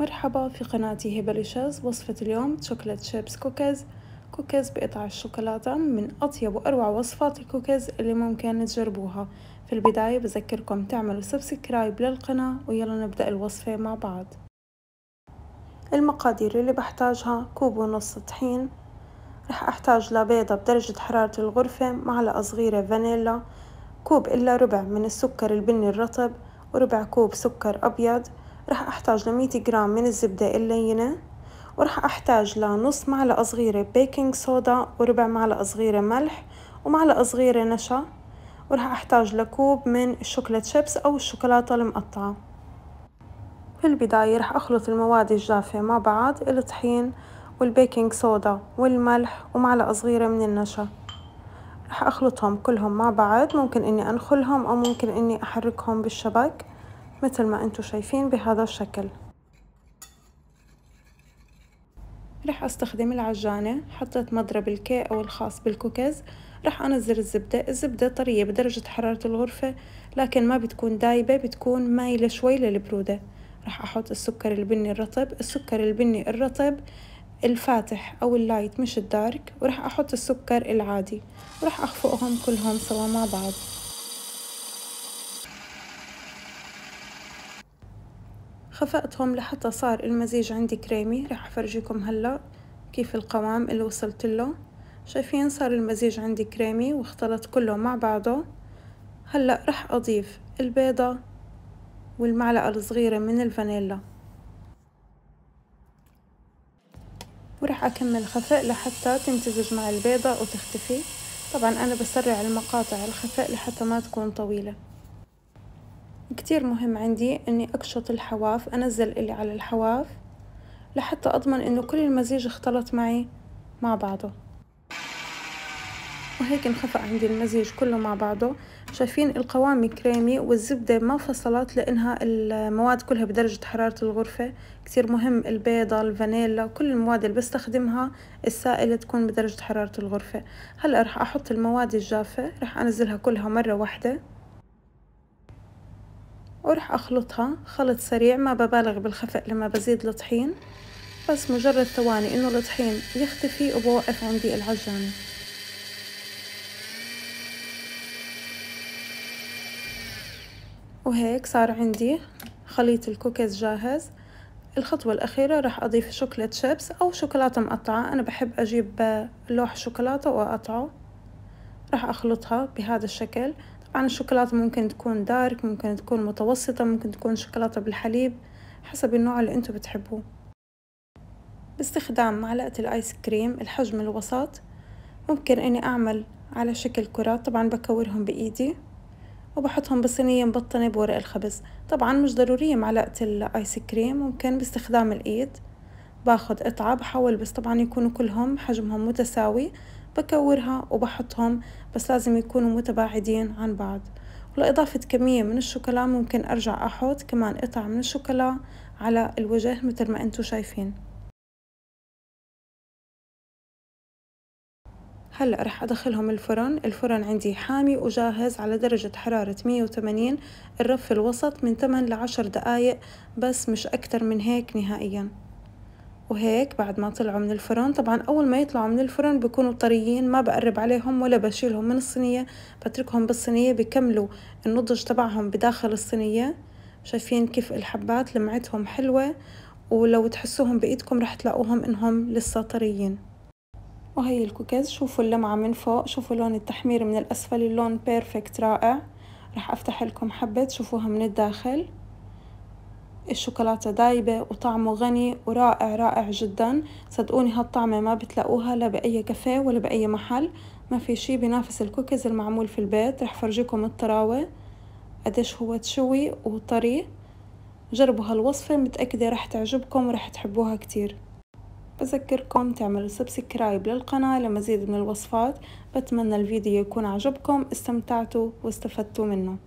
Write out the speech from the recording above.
مرحبا في قناتي هبة وصفة اليوم شوكولات شيبس كوكيز كوكيز بقطع الشوكولاتة من أطيب وأروع وصفات الكوكيز اللي ممكن تجربوها في البداية بذكركم تعملوا سبسكرايب للقناة ويلا نبدأ الوصفة مع بعض المقادير اللي بحتاجها كوب ونص طحين رح أحتاج لبيضة بدرجة حرارة الغرفة معلقة صغيرة فانيلا كوب إلا ربع من السكر البني الرطب وربع كوب سكر أبيض راح أحتاج 100 جرام من الزبدة اللينة وراح أحتاج لنص معلقة صغيرة بيكنج صودا وربع معلقة صغيرة ملح ومعلقة صغيرة نشا وراح أحتاج لكوب من الشوكولات شيبس أو الشوكولاتة المقطعة في البداية راح أخلط المواد الجافة مع بعض الطحين والبيكنج صودا والملح ومعلقة صغيرة من النشا راح أخلطهم كلهم مع بعض ممكن إني أنخلهم أو ممكن إني أحركهم بالشبك مثل ما انتم شايفين بهذا الشكل رح استخدم العجانة حطيت مضرب الكي او الخاص بالكوكيز رح انزل الزبدة الزبدة طرية بدرجة حرارة الغرفة لكن ما بتكون دايبة بتكون مايلة شوي للبرودة رح احط السكر البني الرطب السكر البني الرطب الفاتح او اللايت مش الدارك ورح احط السكر العادي ورح اخفقهم كلهم سوا مع بعض خفقتهم لحتى صار المزيج عندي كريمي راح أفرجيكم هلأ كيف القوام اللي وصلت له شايفين صار المزيج عندي كريمي واختلط كله مع بعضه هلأ راح أضيف البيضة والمعلقة الصغيرة من الفانيلا وراح أكمل خفق لحتى تمتزج مع البيضة وتختفي طبعا أنا بسرع المقاطع الخفق لحتى ما تكون طويلة كتير مهم عندي اني اقشط الحواف انزل اللي على الحواف لحتى اضمن انه كل المزيج اختلط معي مع بعضه وهيك انخفق عندي المزيج كله مع بعضه شايفين القوام كريمي والزبدة ما فصلت لأنها المواد كلها بدرجة حرارة الغرفة كتير مهم البيضة الفانيلا كل المواد اللي بستخدمها السائلة تكون بدرجة حرارة الغرفة هلأ رح أحط المواد الجافة رح أنزلها كلها مرة واحدة وراح أخلطها خلط سريع ما ببالغ بالخفق لما بزيد الطحين بس مجرد ثواني إنه الطحين يختفي وبوقف عندي العجانة وهيك صار عندي خليط الكوكيز جاهز الخطوة الأخيرة راح أضيف شوكولات شيبس أو شوكولاتة مقطعة أنا بحب أجيب لوح شوكولاتة وأقطعه راح أخلطها بهذا الشكل طبعا الشوكولاته ممكن تكون دارك ممكن تكون متوسطه ممكن تكون شوكولاته بالحليب حسب النوع اللي أنتوا بتحبوه باستخدام معلقه الايس كريم الحجم الوسط ممكن اني اعمل على شكل كرات طبعا بكورهم بايدي وبحطهم بصينية مبطنة بورق الخبز طبعا مش ضرورية معلقة الايس كريم ممكن باستخدام الايد باخد قطعة بحاول بس طبعا يكونوا كلهم حجمهم متساوي بكورها وبحطهم بس لازم يكونوا متباعدين عن بعض ولإضافة كمية من الشوكولا ممكن أرجع أحط كمان قطع من الشوكولا على الوجه مثل ما انتو شايفين هلا رح ادخلهم الفرن الفرن عندي حامي وجاهز على درجة حرارة 180 الرف الوسط من 8 ل 10 دقايق بس مش اكتر من هيك نهائياً وهيك بعد ما طلعوا من الفرن طبعا أول ما يطلعوا من الفرن بيكونوا طريين ما بقرب عليهم ولا بشيلهم من الصينية بتركهم بالصينية بكملوا النضج تبعهم بداخل الصينية شايفين كيف الحبات لمعتهم حلوة ولو تحسوهم بإيدكم رح تلاقوهم إنهم لسه طريين وهي الكوكيز شوفوا اللمعة من فوق شوفوا لون التحمير من الأسفل اللون بيرفكت رائع رح أفتح لكم حبة تشوفوها من الداخل الشوكولاتة دايبة وطعمه غني ورائع رائع جدا صدقوني هالطعمة ما بتلاقوها لا بأي كافيه ولا بأي محل ما في شي بينافس الكوكيز المعمول في البيت رح فرجيكم الطراوة قديش هو تشوي وطري جربوا هالوصفة متأكدة رح تعجبكم ورح تحبوها كتير بذكركم تعملوا سبسكرايب للقناة لمزيد من الوصفات بتمنى الفيديو يكون عجبكم استمتعتوا واستفدتوا منه